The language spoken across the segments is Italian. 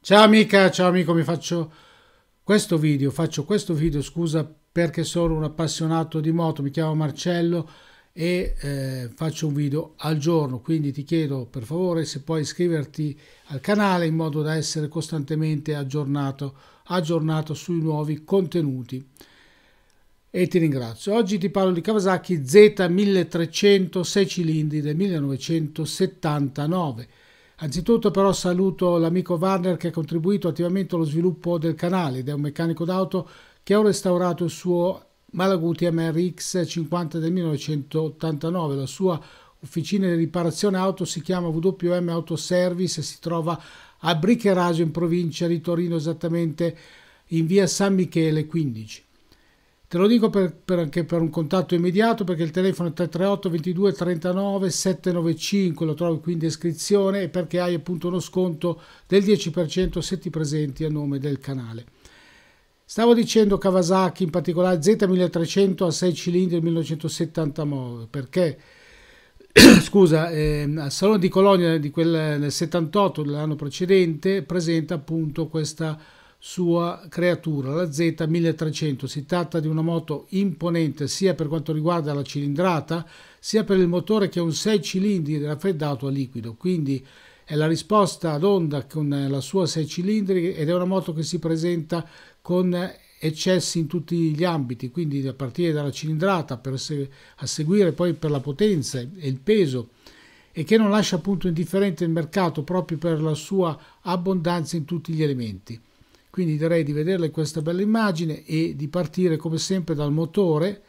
Ciao amica, ciao amico, mi faccio questo video, faccio questo video, scusa perché sono un appassionato di moto, mi chiamo Marcello e eh, faccio un video al giorno, quindi ti chiedo per favore se puoi iscriverti al canale in modo da essere costantemente aggiornato, aggiornato sui nuovi contenuti. E ti ringrazio. Oggi ti parlo di Kawasaki Z1300 6 cilindri del 1979 Anzitutto però saluto l'amico Warner che ha contribuito attivamente allo sviluppo del canale ed è un meccanico d'auto che ha restaurato il suo Malaguti MRX 50 del 1989. La sua officina di riparazione auto si chiama WM Auto Service e si trova a Bricherasio in provincia di Torino esattamente in via San Michele 15. Te lo dico per, per anche per un contatto immediato perché il telefono è 338 22 39 795, lo trovi qui in descrizione e perché hai appunto uno sconto del 10% se ti presenti a nome del canale. Stavo dicendo Kawasaki, in particolare Z1300 a 6 cilindri 1979, perché scusa, eh, al Salone di Colonia di quel, nel 78 dell'anno precedente presenta appunto questa sua creatura, la Z1300. Si tratta di una moto imponente sia per quanto riguarda la cilindrata, sia per il motore che è un 6 cilindri raffreddato a liquido, quindi è la risposta ad onda con la sua 6 cilindri ed è una moto che si presenta con eccessi in tutti gli ambiti, quindi a partire dalla cilindrata se, a seguire poi per la potenza e il peso e che non lascia appunto indifferente il mercato proprio per la sua abbondanza in tutti gli elementi. Quindi direi di vederle questa bella immagine e di partire come sempre dal motore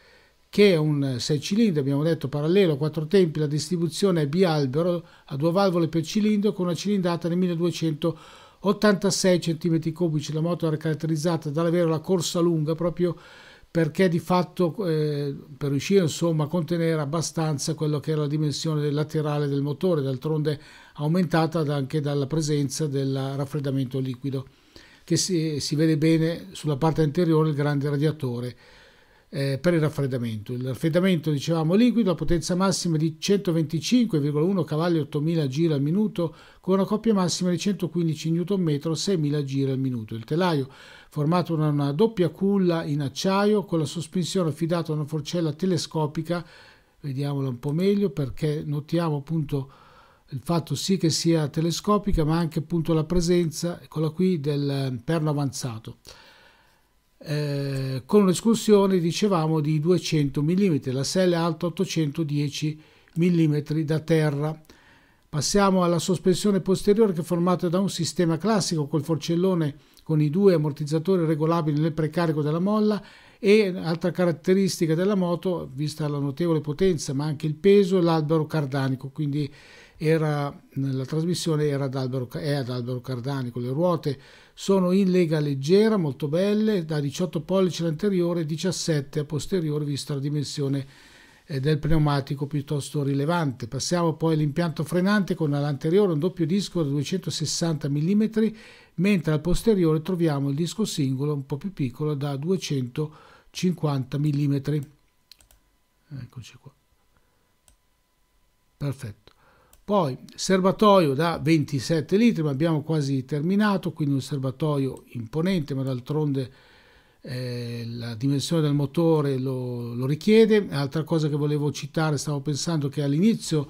che è un 6 cilindri, abbiamo detto parallelo, 4 tempi, la distribuzione è bialbero a due valvole per cilindro con una cilindrata di 1286 cm3. La moto era caratterizzata dall'avere la corsa lunga proprio perché di fatto eh, per riuscire insomma, a contenere abbastanza quello che era la dimensione laterale del motore, d'altronde aumentata anche dalla presenza del raffreddamento liquido che si, si vede bene sulla parte anteriore il grande radiatore eh, per il raffreddamento. Il raffreddamento, dicevamo, liquido a potenza massima di 125,1 cavalli 8000 giri al minuto con una coppia massima di 115 Nm 6000 giri al minuto. Il telaio formato da una doppia culla in acciaio con la sospensione affidata a una forcella telescopica, vediamola un po' meglio perché notiamo appunto il fatto sì che sia telescopica ma anche appunto la presenza, eccola qui, del perno avanzato. Eh, con un'escursione dicevamo di 200 mm, la sella è alta 810 mm da terra. Passiamo alla sospensione posteriore che è formata da un sistema classico col forcellone con i due ammortizzatori regolabili nel precarico della molla e altra caratteristica della moto, vista la notevole potenza ma anche il peso, l'albero cardanico, quindi era la trasmissione era ad Albero, è ad Albero Cardani le ruote sono in lega leggera molto belle da 18 pollici all'anteriore e 17 a posteriore vista la dimensione eh, del pneumatico piuttosto rilevante. Passiamo poi all'impianto frenante con all'anteriore un doppio disco da 260 mm, mentre al posteriore troviamo il disco singolo un po' più piccolo da 250 mm. Eccoci qua. Perfetto. Poi serbatoio da 27 litri, ma abbiamo quasi terminato, quindi un serbatoio imponente, ma d'altronde eh, la dimensione del motore lo, lo richiede. Altra cosa che volevo citare, stavo pensando che all'inizio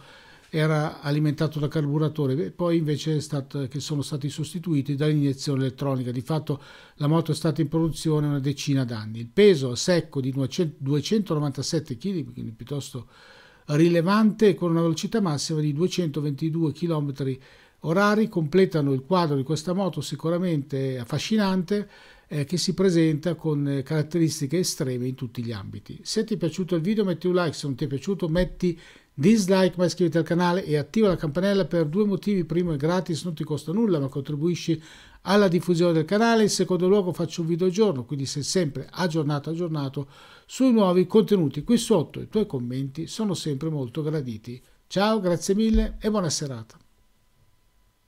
era alimentato da carburatore, poi invece stato, che sono stati sostituiti dall'iniezione elettronica. Di fatto la moto è stata in produzione una decina d'anni. Il peso secco di 297 kg, quindi piuttosto rilevante con una velocità massima di 222 km orari completano il quadro di questa moto sicuramente affascinante eh, che si presenta con eh, caratteristiche estreme in tutti gli ambiti. Se ti è piaciuto il video metti un like, se non ti è piaciuto metti Dislike, ma iscriviti al canale e attiva la campanella per due motivi. Primo è gratis, non ti costa nulla, ma contribuisci alla diffusione del canale. In secondo luogo faccio un video al giorno, quindi sei sempre aggiornato, aggiornato sui nuovi contenuti. Qui sotto i tuoi commenti sono sempre molto graditi. Ciao, grazie mille e buona serata.